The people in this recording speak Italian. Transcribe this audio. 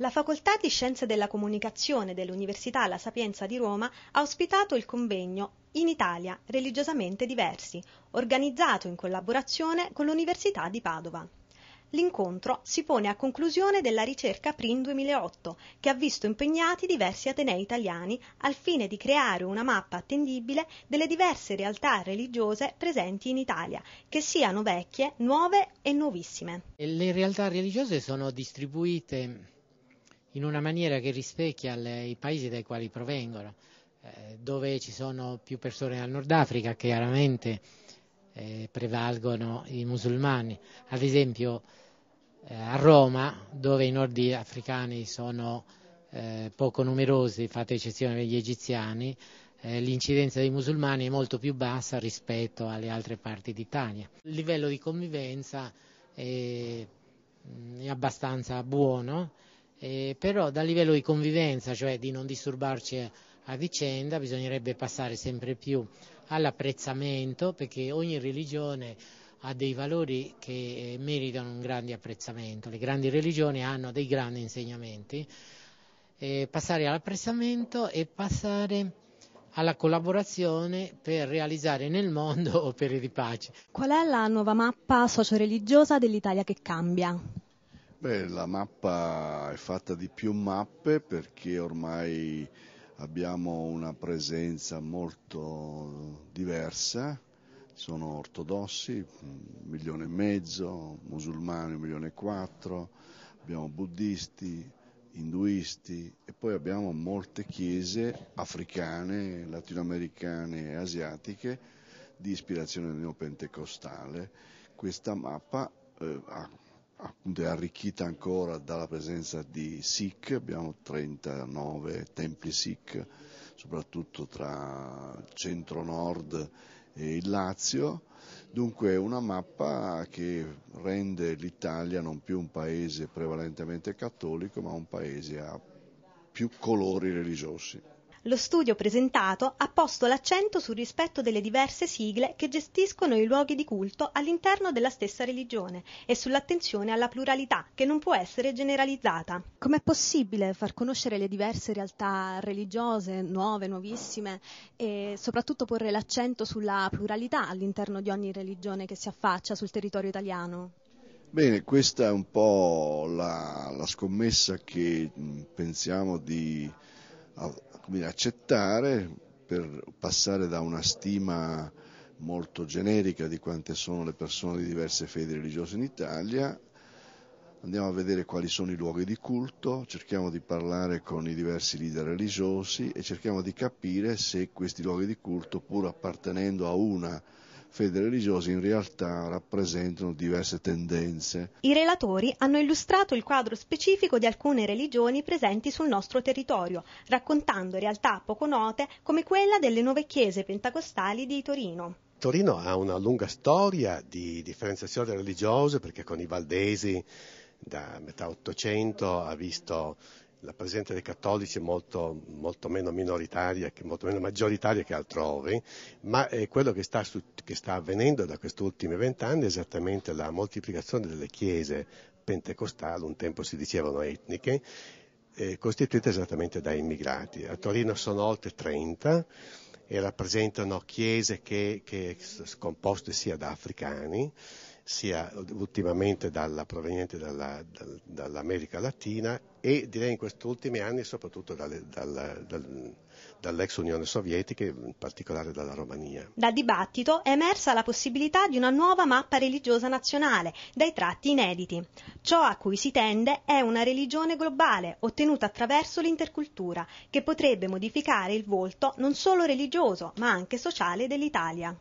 La Facoltà di Scienze della Comunicazione dell'Università La Sapienza di Roma ha ospitato il convegno In Italia, religiosamente diversi, organizzato in collaborazione con l'Università di Padova. L'incontro si pone a conclusione della ricerca PRIN 2008, che ha visto impegnati diversi atenei italiani al fine di creare una mappa attendibile delle diverse realtà religiose presenti in Italia, che siano vecchie, nuove e nuovissime. Le realtà religiose sono distribuite in una maniera che rispecchia le, i paesi dai quali provengono, eh, dove ci sono più persone al Nord Africa chiaramente eh, prevalgono i musulmani, ad esempio eh, a Roma dove i nordi africani sono eh, poco numerosi, fatta eccezione degli egiziani, eh, l'incidenza dei musulmani è molto più bassa rispetto alle altre parti d'Italia. Il livello di convivenza è, mm, è abbastanza buono, eh, però dal livello di convivenza, cioè di non disturbarci a vicenda, bisognerebbe passare sempre più all'apprezzamento, perché ogni religione ha dei valori che eh, meritano un grande apprezzamento, le grandi religioni hanno dei grandi insegnamenti, eh, passare all'apprezzamento e passare alla collaborazione per realizzare nel mondo opere di pace. Qual è la nuova mappa socio-religiosa dell'Italia che cambia? Beh, la mappa è fatta di più mappe perché ormai abbiamo una presenza molto diversa, sono ortodossi, un milione e mezzo, musulmani un milione e quattro, abbiamo buddisti, induisti e poi abbiamo molte chiese africane, latinoamericane e asiatiche di ispirazione neopentecostale. Questa mappa eh, ha appunto è arricchita ancora dalla presenza di Sikh, abbiamo 39 templi Sikh, soprattutto tra centro-nord e il Lazio, dunque è una mappa che rende l'Italia non più un paese prevalentemente cattolico, ma un paese a più colori religiosi. Lo studio presentato ha posto l'accento sul rispetto delle diverse sigle che gestiscono i luoghi di culto all'interno della stessa religione e sull'attenzione alla pluralità che non può essere generalizzata. Com'è possibile far conoscere le diverse realtà religiose, nuove, nuovissime e soprattutto porre l'accento sulla pluralità all'interno di ogni religione che si affaccia sul territorio italiano? Bene, questa è un po' la, la scommessa che pensiamo di dire, accettare per passare da una stima molto generica di quante sono le persone di diverse fedi religiose in Italia. Andiamo a vedere quali sono i luoghi di culto, cerchiamo di parlare con i diversi leader religiosi e cerchiamo di capire se questi luoghi di culto, pur appartenendo a una fede religiose in realtà rappresentano diverse tendenze. I relatori hanno illustrato il quadro specifico di alcune religioni presenti sul nostro territorio, raccontando realtà poco note come quella delle nuove chiese pentecostali di Torino. Torino ha una lunga storia di differenziazione religiosa perché con i valdesi da metà 800 ha visto la presenza dei cattolici è molto, molto, meno minoritaria, molto meno maggioritaria che altrove, ma è quello che sta, che sta avvenendo da questi ultimi vent'anni è esattamente la moltiplicazione delle chiese pentecostali, un tempo si dicevano etniche, eh, costituite esattamente da immigrati. A Torino sono oltre 30 e rappresentano chiese che, che composte sia da africani, sia ultimamente dalla, proveniente dalla, dal, dall'America Latina e direi in questi ultimi anni soprattutto dalle, dalla, dal, dall'ex Unione Sovietica e in particolare dalla Romania. Dal dibattito è emersa la possibilità di una nuova mappa religiosa nazionale, dai tratti inediti. Ciò a cui si tende è una religione globale, ottenuta attraverso l'intercultura, che potrebbe modificare il volto non solo religioso, ma anche sociale dell'Italia.